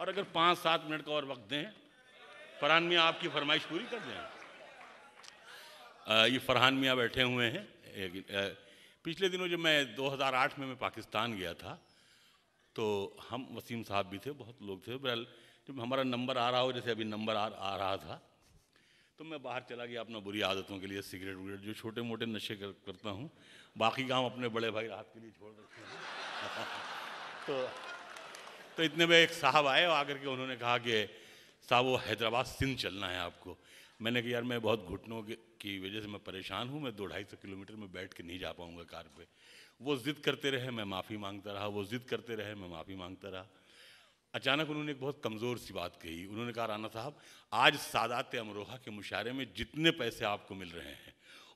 और अगर पाँच सात मिनट का और वक्त दें फरहान मियाँ आपकी फरमाइश पूरी कर दें ये फरहान मियाँ बैठे हुए हैं पिछले दिनों जब मैं 2008 में मैं पाकिस्तान गया था तो हम वसीम साहब भी थे बहुत लोग थे बहरहाल जब हमारा नंबर आ रहा हो जैसे अभी नंबर आ, आ रहा था तो मैं बाहर चला गया अपना बुरी आदतों के लिए सिगरेट वगरेट जो छोटे मोटे नशे कर, करता हूँ बाकी काम अपने बड़े भाई राहत के लिए छोड़ रखे हैं तो तो इतने में एक साहब आए और आकर के उन्होंने कहा कि साहब वो हैदराबाद सिंध चलना है आपको मैंने कहा यार मैं बहुत घुटनों की वजह से मैं परेशान हूँ मैं दो ढाई सौ किलोमीटर में बैठ के नहीं जा पाऊँगा कार पे वो ज़िद करते रहे मैं माफ़ी मांगता रहा वो ज़िद करते रहे मैं माफ़ी मांगता रहा अचानक उन्होंने एक बहुत कमज़ोर सी बात कही उन्होंने कहा राना साहब आज सादात अमरोहा के मुशारे में जितने पैसे आपको मिल रहे हैं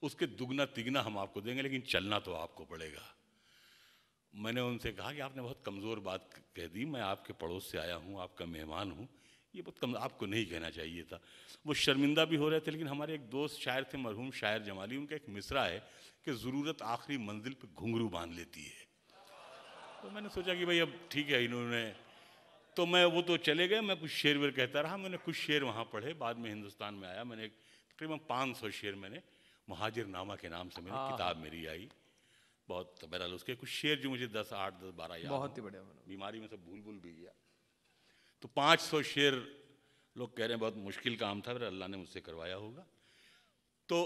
उसके दुगना तिगना हम आपको देंगे लेकिन चलना तो आपको पड़ेगा मैंने उनसे कहा कि आपने बहुत कमज़ोर बात कह दी मैं आपके पड़ोस से आया हूँ आपका मेहमान हूँ ये बहुत कम आपको नहीं कहना चाहिए था वो शर्मिंदा भी हो रहे थे लेकिन हमारे एक दोस्त शायर थे मरहूम शायर जमाली उनका एक मिसरा है कि ज़रूरत आखिरी मंजिल पर घुंघरू बांध लेती है तो मैंने सोचा कि भाई अब ठीक है इन्होंने तो मैं वो तो चले गए मैं कुछ शेर वेर कहता रहा मैंने कुछ शेर वहाँ पढ़े बाद में हिंदुस्तान में आया मैंने तकरीबन पाँच सौ शेर मैंने महाजिर नामा के नाम से मेरी हाँ। किताब मेरी आई बहुत बहरहाल उसके कुछ शेर जो मुझे दस आठ दस बारह याद बहुत ही बढ़िया बीमारी में सब भूल भूल भी गया तो पाँच सौ शेर लोग कह रहे हैं बहुत मुश्किल काम था फिर अल्लाह ने मुझसे करवाया होगा तो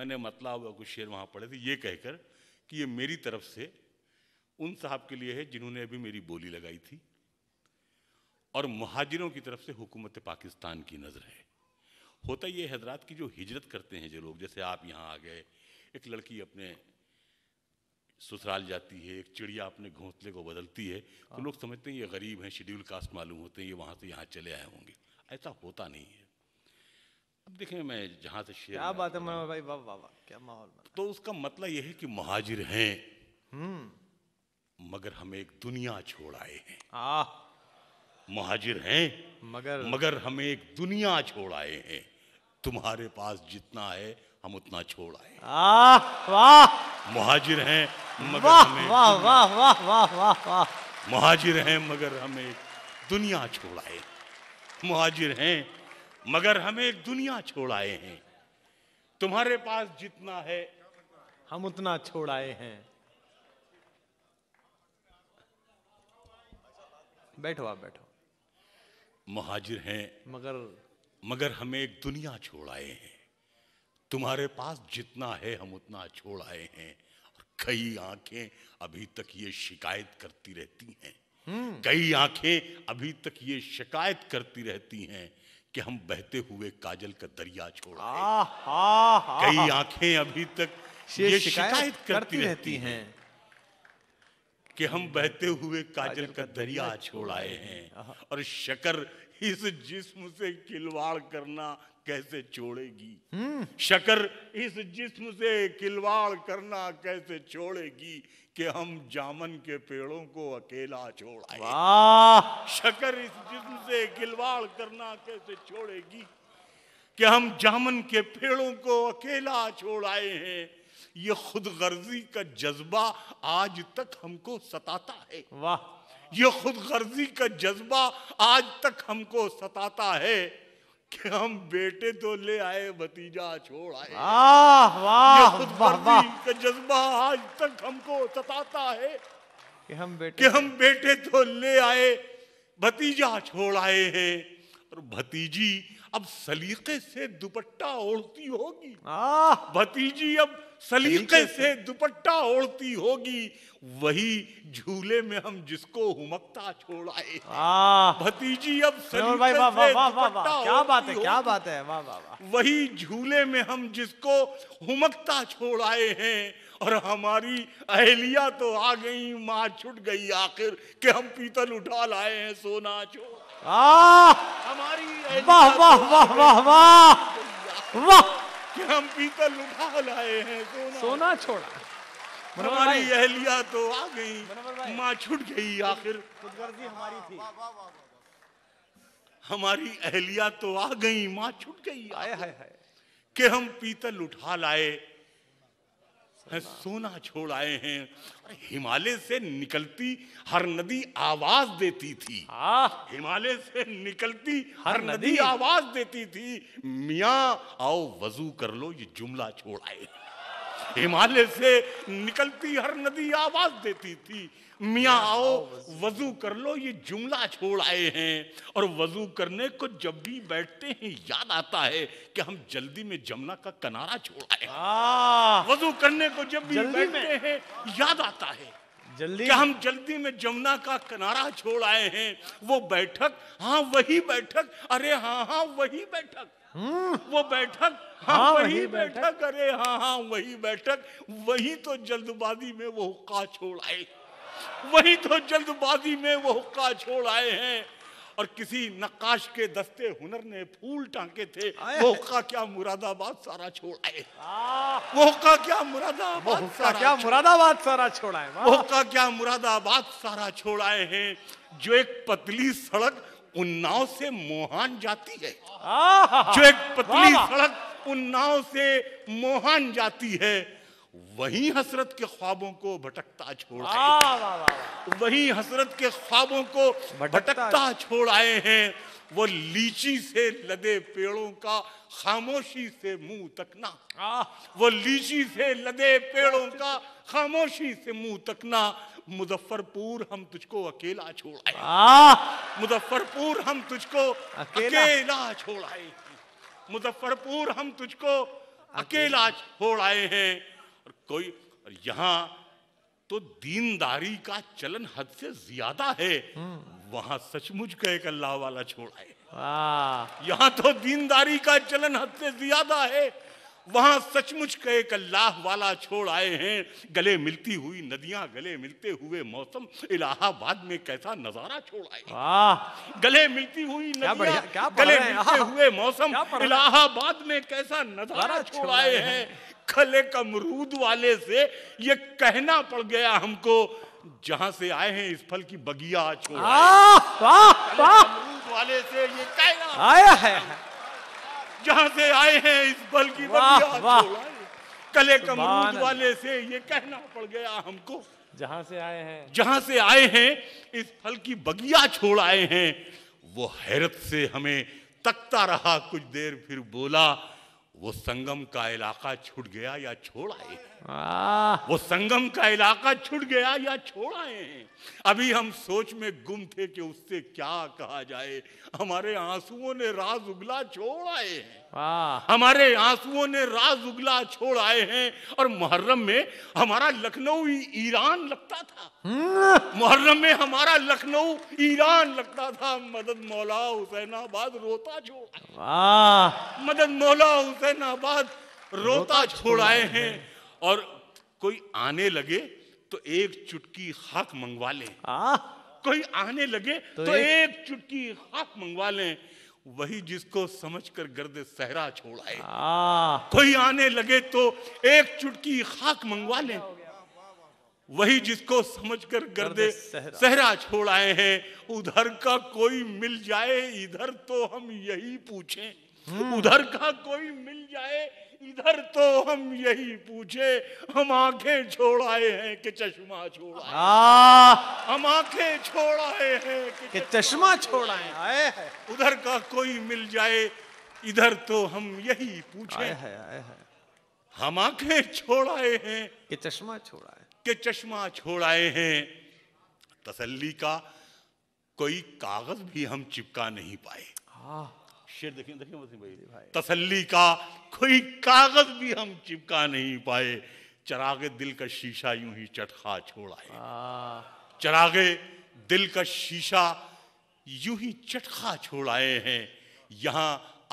मैंने मतलब कुछ शेर वहाँ पढ़े थे ये कहकर कि ये मेरी तरफ से उन साहब के लिए है जिन्होंने अभी मेरी बोली लगाई थी और महाजिरों की तरफ से हुकूमत पाकिस्तान की नज़र है होता ये हजरात की जो हिजरत करते हैं जो लोग जैसे आप यहाँ आ गए एक लड़की अपने ससुराल जाती है एक चिड़िया अपने घोंसले को बदलती है तो हाँ। लोग समझते हैं ये गरीब हैं शेड्यूल कास्ट मालूम होते हैं ये वहाँ से यहाँ चले आए होंगे ऐसा होता नहीं है अब देखें मैं जहाँ से शेयर क्या बात है भाई वाह वाह क्या माहौल तो उसका मतलब यह है कि महाजिर हैं हम्म। मगर हम एक दुनिया छोड़ आए हैं महाजिर हैं मगर मगर हमें एक दुनिया छोड़ आए हैं तुम्हारे पास जितना है हम उतना छोड़ आए वाह महाजिर हैं मुहाजिर हैं मगर हमें दुनिया छोड़ाए मुहाजिर हैं मगर हमें दुनिया छोड़ाए हैं तुम्हारे पास जितना है हम उतना छोड़ाए हैं बैठो आप बैठो मुहाजिर हैं मगर मगर हमें एक दुनिया छोड़ आए हैं तुम्हारे पास जितना है हम उतना छोड़ आए हैं कई आंखें अभी तक ये शिकायत करती रहती हैं कई आंखें अभी तक ये शिकायत करती रहती हैं कि हम हम्म। बहते हुए काजल का दरिया छोड़ कई आंखें अभी तक ये शिकायत करती रहती हैं कि हम बहते हुए काजल का दरिया छोड़ आए हैं और शकर इस जिस्म से खिलवाड़ करना कैसे छोड़ेगी हम्म। शकर इस जिस्म से खिलवाड़ करना कैसे छोड़ेगी कि हम जामन के पेड़ों को अकेला छोड़ा शकर इस जिस्म से खिलवाड़ करना कैसे छोड़ेगी कि हम जामन के पेड़ों को अकेला छोड़ाए हैं ये खुद गर्जी का जज्बा आज तक हमको सताता है वाह ये खुद गर्जी का जज्बा आज तक हमको सताता है कि हम बेटे तो ले आए भतीजा छोड़ आए वाह वाह का जज्बा आज तक हमको सताता है कि हम बेटे कि हम बेटे तो ले आए भतीजा छोड़ आए हैं और भतीजी अब सलीके से दुपट्टा ओढ़ती होगी भतीजी अब सलीके से दुपट्टा ओढ़ती होगी वही झूले में हम जिसको हुमकता छोड़ाए भतीजी अब सलीके से दुपट्टा क्या बात है क्या बात है वाह वाह वही झूले में हम जिसको हुमकता छोड़ आए हैं और हमारी अहलिया तो आ गई माँ छुट गई आखिर कि हम पीतल उठा लाए हैं सोना छोड़ हमारी वाह वाह वाह वाह वाह वाह हम पीतल उठा लाए हैं सोना सोना छोड़ा हमारी अहलिया तो आ गई माँ छुट गई आखिर खुदगर्जी हमारी थी हमारी अहलिया तो आ गई माँ छुट गई आया है कि हम पीतल उठा लाए सोना छोड़ आए हैं हिमालय से निकलती हर नदी आवाज देती थी हाँ। हिमालय से निकलती हर नदी आवाज देती थी मिया आओ वजू कर लो ये जुमला छोड़ आए हिमालय से निकलती हर नदी आवाज देती थी मियाँ आओ वजू कर लो ये जुमला छोड़ आए हैं और वजू करने को जब भी बैठते हैं याद आता है कि हम जल्दी में जमुना का किनारा छोड़ आए हाँ। वजू करने को जब भी बैठते हैं याद आता है जल्दी हम जल्दी में जमुना का किनारा छोड़ आए हैं वो बैठक हाँ वही बैठक अरे हाँ हाँ वही बैठक हम्म। वो बैठक हाँ, हाँ वही बैठक अरे हाँ हाँ वही बैठक वही तो जल्दबाजी में वो का छोड़ आए वही तो जल्दबाजी में वो हुक्का छोड़ आए हैं और किसी नक्काश के दस्ते हुनर ने फूल टांके थे वो हुक्का क्या मुरादाबाद सारा छोड़ आए वो हुक्का क्या मुरादाबाद क्या मुरादाबाद सारा छोड़ आए वो हुक्का क्या मुरादाबाद सारा छोड़ आए हैं जो एक पतली सड़क उन्नाव से मोहान जाती है जो एक पतली सड़क उन्नाव से मोहान जाती है वही हसरत के ख्वाबों को भटकता छोड़ आए वही हसरत के ख्वाबों को भटकता छोड़ आए हैं वो लीची से लदे पेड़ों का खामोशी से मुंह तकना वो लीची से लदे पेड़ों का खामोशी से मुंह तकना मुजफ्फरपुर हम तुझको अकेला छोड़ आए मुजफ्फरपुर हम तुझको अकेला छोड़ आए मुजफ्फरपुर हम तुझको अकेला छोड़ आए हैं कोई यहाँ तो दीनदारी का चलन हद से ज्यादा है हम्म। वहां सचमुच का एक अल्लाह वाला छोड़ा है यहाँ तो दीनदारी का चलन हद से ज्यादा है वहां सचमुच का एक अल्लाह वाला छोड़ आए हैं गले मिलती हुई नदियां गले मिलते हुए मौसम इलाहाबाद में कैसा नजारा छोड़ आए गले मिलती हुई नदियां गले मिलते हुए मौसम इलाहाबाद में कैसा नजारा छोड़ आए हैं खले कमरूद वाले से ये कहना पड़ गया हमको जहां से आए हैं इस फल की बगिया छोड़ अमरूद वाले से ये कहना आया है जहां से आए हैं इस फल की बगिया कले कमरूद वाले से ये कहना पड़ गया हमको जहां से आए हैं जहां से आए हैं इस फल की बगिया छोड़ आए हैं वो हैरत से हमें तकता रहा कुछ देर फिर बोला वो संगम का इलाका छूट गया या छोड़ आए वो संगम का इलाका छूट गया या छोड़ आए अभी हम सोच में गुम थे कि उससे क्या कहा जाए हमारे आंसुओं ने राज उगला छोड़ आए हैं हमारे आंसुओं ने राज उगला छोड़ आए हैं और मुहर्रम में हमारा लखनऊ ईरान लगता था हम्म। मुहर्रम में हमारा लखनऊ ईरान लगता था मदद मौला हुसैनाबाद रोता छोड़ मदद मौला हुसैनाबाद रोता छोड़ आए हैं और कोई आने लगे तो एक चुटकी हक मंगवा लें कोई आने लगे तो, तो एक, एक चुटकी हक मंगवा लें वही जिसको समझकर गर्द सहरा छोड़ाए कोई आने लगे तो एक चुटकी खाक मंगवा लें वही जिसको समझकर गर्दे सहरा छोड़ाए हैं उधर का कोई मिल जाए इधर तो हम यही पूछें हम्म। उधर का कोई मिल जाए इधर तो हम यही पूछे हम आंखें छोड़ आए हैं कि चश्मा छोड़ आए हम आंखें छोड़ आए हैं कि चश्मा छोड़ आए आए उधर का कोई मिल जाए इधर तो हम यही पूछे है, हम आंखें छोड़ आए हैं कि चश्मा छोड़ आए कि चश्मा छोड़ आए हैं तसल्ली का कोई कागज भी हम चिपका नहीं पाए शेर देखें देखें वसीम भाई तसल्ली का कोई कागज भी हम चिपका नहीं पाए चरागे दिल का शीशा यूं ही चटखा छोड़ा है चरागे दिल का शीशा यूं ही चटखा छोड़ाए हैं यहाँ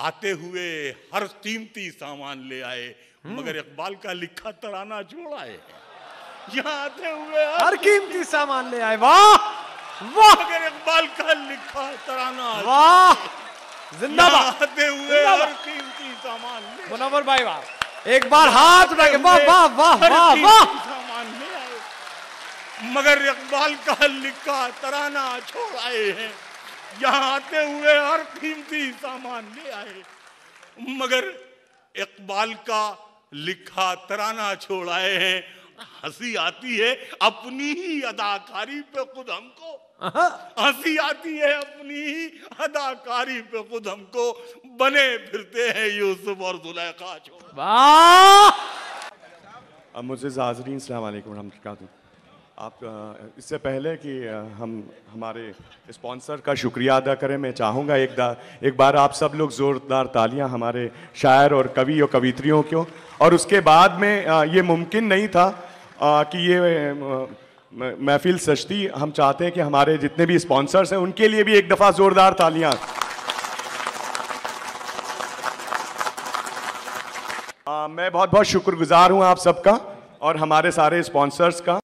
आते हुए हर कीमती सामान ले आए हम्म। मगर इकबाल का लिखा तराना छोड़ाए यहाँ आते हुए हर कीमती सामान ले आए वाह वाह मगर इकबाल का लिखा तराना वाह जिंदाबाद मुनवर भाई वाह एक बार हाथ उठा वाह वाह वाह वाह वाह मगर इकबाल का लिखा तराना छोड़ आए हैं यहाँ आते हुए हर कीमती सामान ले आए मगर इकबाल का लिखा तराना छोड़ आए हैं हंसी आती है अपनी ही अदाकारी पे खुद हमको हंसी आती है अपनी ही अदाकारी पे खुद हमको बने फिरते हैं यूसुफ और अब मुझे जाजरीन सलामकुम आप इससे पहले कि हम हमारे स्पॉन्सर का शुक्रिया अदा करें मैं चाहूँगा एक दा, एक बार आप सब लोग ज़ोरदार तालियां हमारे शायर और कवि और कवित्रियों को और उसके बाद में ये मुमकिन नहीं था कि ये महफिल सस्ती हम चाहते हैं कि हमारे जितने भी स्पॉन्सर्स हैं उनके लिए भी एक दफ़ा ज़ोरदार तालियां मैं बहुत बहुत शुक्रगुजार हूं आप सबका और हमारे सारे स्पॉन्सर्स का